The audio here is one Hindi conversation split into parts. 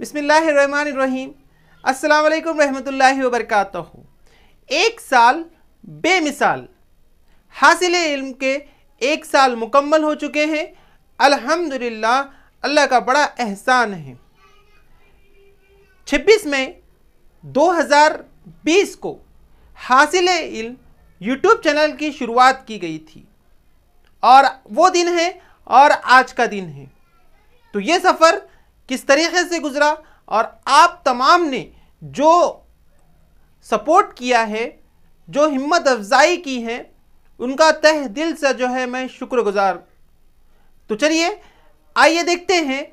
बिसमीम अल्लाम रहमतुल्लाहि वबरकातहू एक साल बेमिसाल हासिल इल्म के एक साल मुकम्मल हो चुके हैं अल्हम्दुलिल्लाह अल्लाह का बड़ा एहसान है 26 मई 2020 को हासिल इल्म यूट्यूब चैनल की शुरुआत की गई थी और वो दिन है और आज का दिन है तो ये सफ़र किस तरीके से गुजरा और आप तमाम ने जो सपोर्ट किया है जो हिम्मत अफजाई की है उनका तह दिल से जो है मैं शुक्रगुजार तो चलिए आइए देखते हैं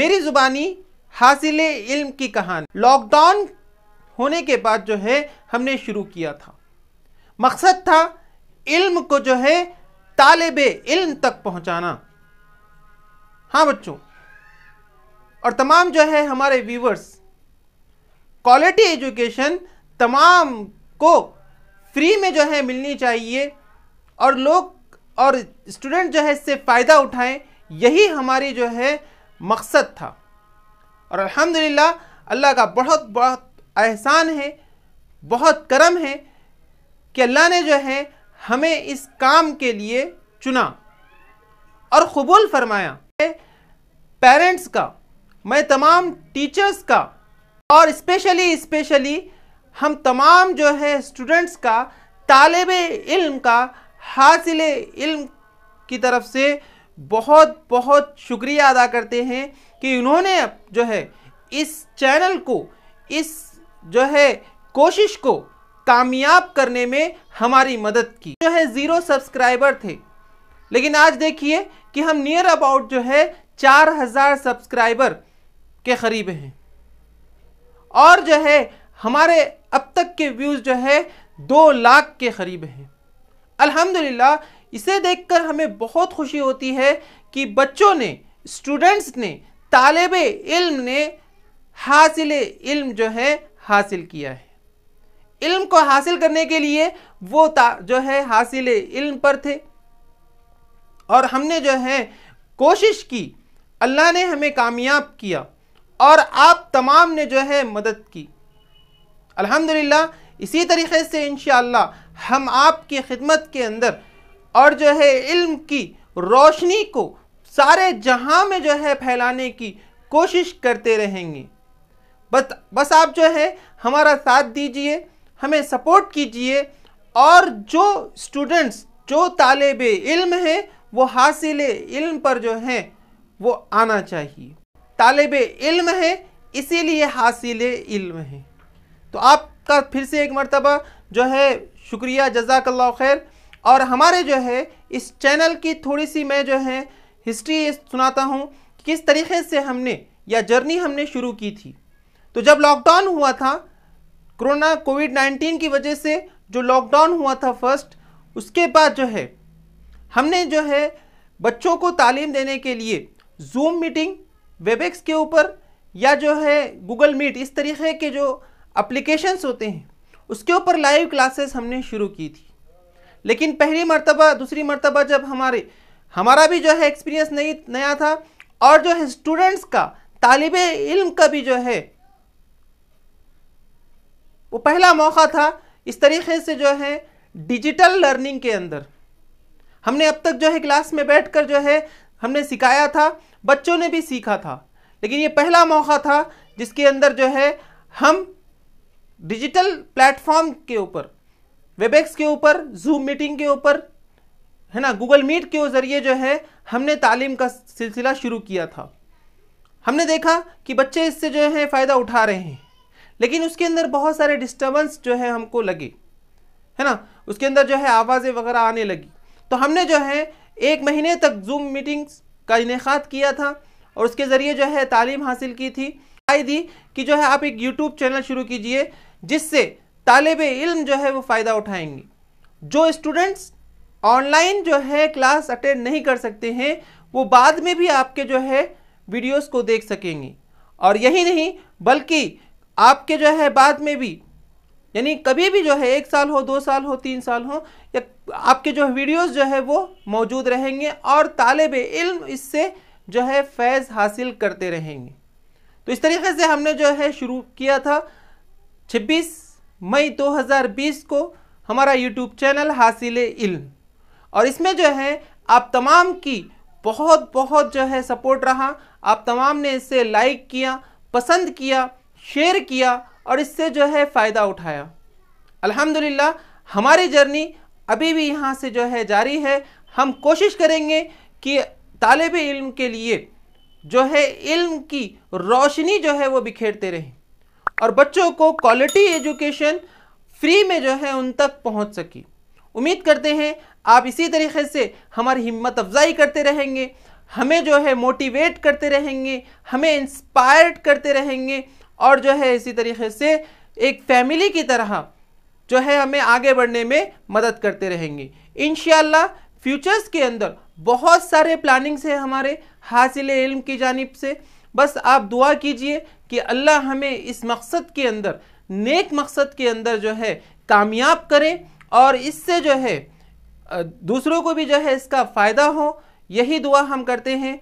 मेरी ज़ुबानी हासिल इल्म की कहानी लॉकडाउन होने के बाद जो है हमने शुरू किया था मकसद था इल्म को जो है तालब इल्म तक पहुंचाना हाँ बच्चों और तमाम जो है हमारे व्यूवर्स क्वालिटी एजुकेशन तमाम को फ्री में जो है मिलनी चाहिए और लोग और स्टूडेंट जो है इससे फ़ायदा उठाएं यही हमारी जो है मकसद था और अल्हम्दुलिल्लाह अल्लाह का बहुत बहुत एहसान है बहुत करम है कि अल्लाह ने जो है हमें इस काम के लिए चुना और कबूल फरमाया पेरेंट्स का मैं तमाम टीचर्स का और स्पेशली स्पेशली हम तमाम जो है स्टूडेंट्स का तालब इल्म का हासिल इल्म की तरफ से बहुत बहुत शुक्रिया अदा करते हैं कि उन्होंने जो है इस चैनल को इस जो है कोशिश को कामयाब करने में हमारी मदद की जो है ज़ीरो सब्सक्राइबर थे लेकिन आज देखिए कि हम नियर अबाउट जो है चार हज़ार सब्सक्राइबर के करीब हैं और जो है हमारे अब तक के व्यूज़ जो है दो लाख के करीब हैं अल्हम्दुलिल्लाह इसे देखकर हमें बहुत खुशी होती है कि बच्चों ने स्टूडेंट्स ने तालब इल्म ने हासिल इल्म जो है हासिल किया है इल्म को हासिल करने के लिए वो जो है हासिल इल्म पर थे और हमने जो है कोशिश की अल्लाह ने हमें कामयाब किया और आप तमाम ने जो है मदद की अल्हम्दुलिल्लाह इसी तरीके से इन हम आपकी खिदमत के अंदर और जो है इल्म की रोशनी को सारे जहां में जो है फैलाने की कोशिश करते रहेंगे बस बस आप जो है हमारा साथ दीजिए हमें सपोर्ट कीजिए और जो स्टूडेंट्स जो तालब इल्म हैं वो हासिल इल्म पर जो हैं वो आना चाहिए तालब इल्म है इसीलिए हासिल इल्म है तो आपका फिर से एक मरतबा जो है शुक्रिया जजाकल्ला खैर और हमारे जो है इस चैनल की थोड़ी सी मैं जो है हिस्ट्री सुनाता हूँ कि किस तरीके से हमने या जर्नी हमने शुरू की थी तो जब लॉकडाउन हुआ था कोरोना कोविड नाइन्टीन की वजह से जो लॉकडाउन हुआ था फर्स्ट उसके बाद जो है हमने जो है बच्चों को तालीम देने के लिए जूम मीटिंग वेबेक्स के ऊपर या जो है गूगल मीट इस तरीके के जो अप्लीकेशंस होते हैं उसके ऊपर लाइव क्लासेस हमने शुरू की थी लेकिन पहली मरतबा दूसरी मरतबा जब हमारे हमारा भी जो है एक्सपीरियंस नहीं नया था और जो है स्टूडेंट्स का तालब इल्म का भी जो है वो पहला मौका था इस तरीके से जो है डिजिटल लर्निंग के अंदर हमने अब तक जो है क्लास में बैठकर जो है हमने सिखाया था बच्चों ने भी सीखा था लेकिन ये पहला मौका था जिसके अंदर जो है हम डिजिटल प्लेटफॉर्म के ऊपर वेबेक्स के ऊपर जूम मीटिंग के ऊपर है ना गूगल मीट के ज़रिए जो है हमने तालीम का सिलसिला शुरू किया था हमने देखा कि बच्चे इससे जो है फ़ायदा उठा रहे हैं लेकिन उसके अंदर बहुत सारे डिस्टर्बेंस जो है हमको लगे है ना उसके अंदर जो है आवाज़ें वगैरह आने लगी तो हमने जो है एक महीने तक जूम मीटिंग्स का इनका किया था और उसके ज़रिए जो है तालीम हासिल की थी राय दी कि जो है आप एक यूट्यूब चैनल शुरू कीजिए जिससे तालब इल्म जो है वो फ़ायदा उठाएंगे जो स्टूडेंट्स ऑनलाइन जो है क्लास अटेंड नहीं कर सकते हैं वो बाद में भी आपके जो है वीडियोस को देख सकेंगे और यही नहीं बल्कि आपके जो है बाद में भी यानी कभी भी जो है एक साल हो दो साल हो तीन साल हो या आपके जो वीडियोस जो है वो मौजूद रहेंगे और तालब इल्म इससे जो है फैज़ हासिल करते रहेंगे तो इस तरीके से हमने जो है शुरू किया था 26 मई 2020 को हमारा यूट्यूब चैनल हासिल इल्म और इसमें जो है आप तमाम की बहुत बहुत जो है सपोर्ट रहा आप तमाम ने इसे लाइक किया पसंद किया शेयर किया और इससे जो है फ़ायदा उठाया अल्हम्दुलिल्लाह हमारी जर्नी अभी भी यहाँ से जो है जारी है हम कोशिश करेंगे कि तालब इल्म के लिए जो है इल्म की रोशनी जो है वो बिखेरते रहें और बच्चों को क्वालिटी एजुकेशन फ्री में जो है उन तक पहुँच सकी उम्मीद करते हैं आप इसी तरीके से हमारी हिम्मत अफजाई करते रहेंगे हमें जो है मोटिवेट करते रहेंगे हमें इंस्पायर्ड करते रहेंगे और जो है इसी तरीके से एक फैमिली की तरह जो है हमें आगे बढ़ने में मदद करते रहेंगे इन फ्यूचर्स के अंदर बहुत सारे प्लानिंग्स हैं हमारे हासिल इल्म की जानब से बस आप दुआ कीजिए कि अल्लाह हमें इस मकसद के अंदर नेक मकसद के अंदर जो है कामयाब करें और इससे जो है दूसरों को भी जो है इसका फ़ायदा हो यही दुआ हम करते हैं